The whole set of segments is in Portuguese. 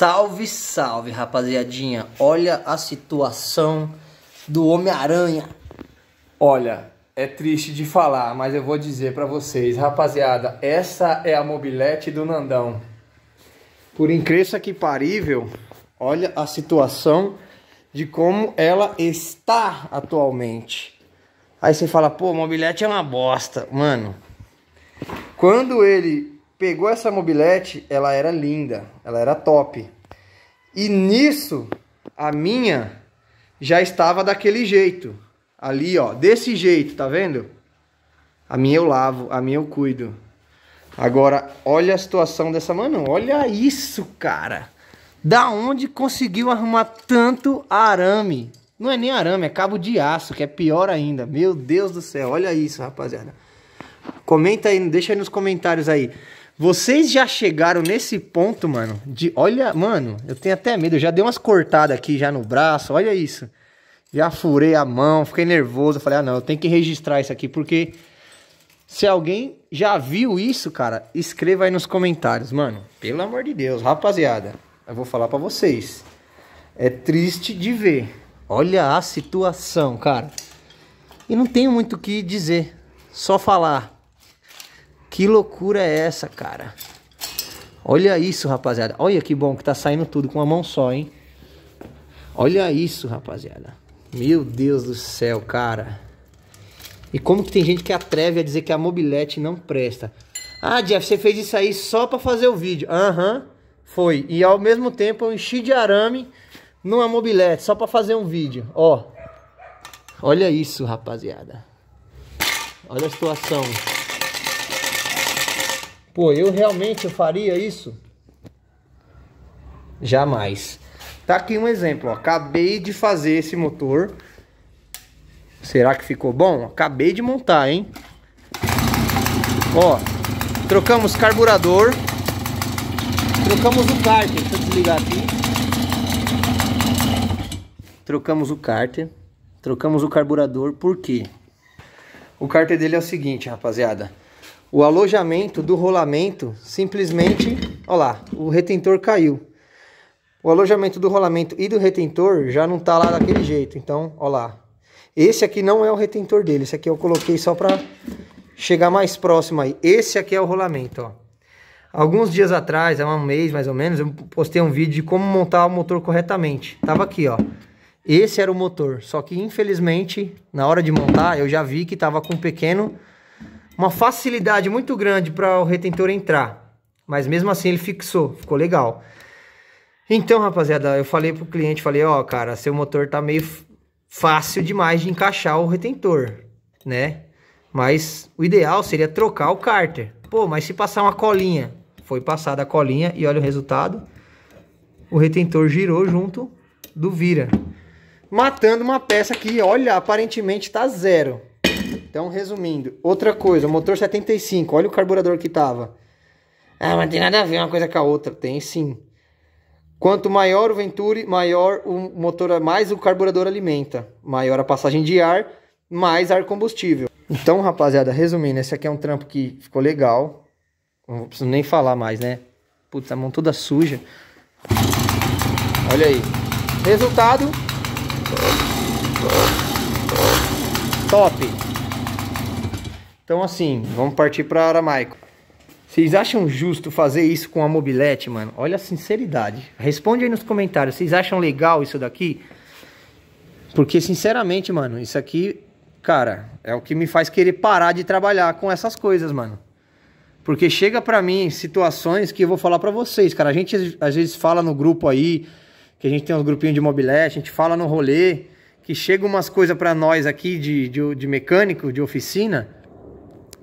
Salve, salve, rapaziadinha. Olha a situação do Homem-Aranha. Olha, é triste de falar, mas eu vou dizer para vocês, rapaziada, essa é a mobilete do Nandão. Por incrível que parível, olha a situação de como ela está atualmente. Aí você fala, pô, mobilete é uma bosta. Mano, quando ele pegou essa mobilete, ela era linda, ela era top. E nisso, a minha já estava daquele jeito. Ali, ó, desse jeito, tá vendo? A minha eu lavo, a minha eu cuido. Agora, olha a situação dessa mano, olha isso, cara. Da onde conseguiu arrumar tanto arame? Não é nem arame, é cabo de aço, que é pior ainda. Meu Deus do céu, olha isso, rapaziada. Comenta aí, deixa aí nos comentários aí. Vocês já chegaram nesse ponto, mano, de olha, mano, eu tenho até medo, eu já dei umas cortadas aqui já no braço, olha isso. Já furei a mão, fiquei nervoso, falei: "Ah, não, eu tenho que registrar isso aqui porque se alguém já viu isso, cara, escreva aí nos comentários, mano. Pelo amor de Deus, rapaziada, eu vou falar para vocês. É triste de ver. Olha a situação, cara. E não tenho muito o que dizer, só falar que loucura é essa, cara? Olha isso, rapaziada. Olha que bom que tá saindo tudo com uma mão só, hein? Olha isso, rapaziada. Meu Deus do céu, cara. E como que tem gente que atreve a dizer que a mobilete não presta? Ah, Jeff, você fez isso aí só para fazer o vídeo. Aham, uhum, foi. E ao mesmo tempo eu enchi de arame numa mobilete só para fazer um vídeo. Ó. Olha isso, rapaziada. Olha a situação pô, eu realmente faria isso? Jamais. Tá aqui um exemplo, ó. acabei de fazer esse motor. Será que ficou bom? Acabei de montar, hein? Ó, trocamos carburador, trocamos o cárter, deixa eu desligar aqui. Trocamos o cárter, trocamos o carburador, por quê? O cárter dele é o seguinte, rapaziada o alojamento do rolamento simplesmente, olha lá, o retentor caiu. O alojamento do rolamento e do retentor já não está lá daquele jeito, então, olha lá. Esse aqui não é o retentor dele, esse aqui eu coloquei só para chegar mais próximo aí. Esse aqui é o rolamento, ó. Alguns dias atrás, há um mês mais ou menos, eu postei um vídeo de como montar o motor corretamente. Tava aqui, ó. Esse era o motor, só que infelizmente, na hora de montar, eu já vi que tava com um pequeno uma facilidade muito grande para o retentor entrar. Mas mesmo assim ele fixou, ficou legal. Então, rapaziada, eu falei pro cliente, falei, ó, oh, cara, seu motor tá meio fácil demais de encaixar o retentor, né? Mas o ideal seria trocar o cárter. Pô, mas se passar uma colinha, foi passada a colinha e olha o resultado. O retentor girou junto do vira, matando uma peça que, olha, aparentemente tá zero. Então, resumindo, outra coisa, o motor 75, olha o carburador que tava. Ah, mas tem nada a ver uma coisa com a outra. Tem sim. Quanto maior o Venturi, maior o motor, mais o carburador alimenta. Maior a passagem de ar, mais ar combustível. Então, rapaziada, resumindo, esse aqui é um trampo que ficou legal. Não preciso nem falar mais, né? Putz, a mão toda suja. Olha aí. Resultado. Top. Então, assim, vamos partir para aramaico. Vocês acham justo fazer isso com a mobilete, mano? Olha a sinceridade. Responde aí nos comentários. Vocês acham legal isso daqui? Porque, sinceramente, mano, isso aqui, cara, é o que me faz querer parar de trabalhar com essas coisas, mano. Porque chega pra mim situações que eu vou falar pra vocês, cara. A gente às vezes fala no grupo aí, que a gente tem uns grupinhos de mobilete, a gente fala no rolê, que chega umas coisas pra nós aqui de, de, de mecânico, de oficina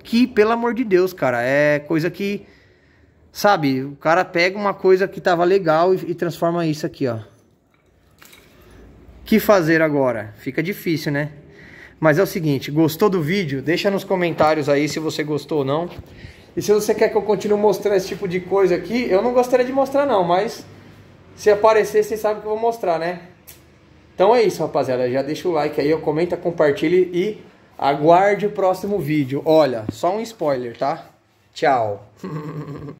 que, pelo amor de Deus, cara, é coisa que. Sabe, o cara pega uma coisa que tava legal e, e transforma isso aqui, ó. que fazer agora? Fica difícil, né? Mas é o seguinte, gostou do vídeo? Deixa nos comentários aí se você gostou ou não. E se você quer que eu continue mostrando esse tipo de coisa aqui, eu não gostaria de mostrar não, mas se aparecer, você sabe que eu vou mostrar, né? Então é isso, rapaziada. Já deixa o like aí, comenta, compartilhe e Aguarde o próximo vídeo. Olha, só um spoiler, tá? Tchau.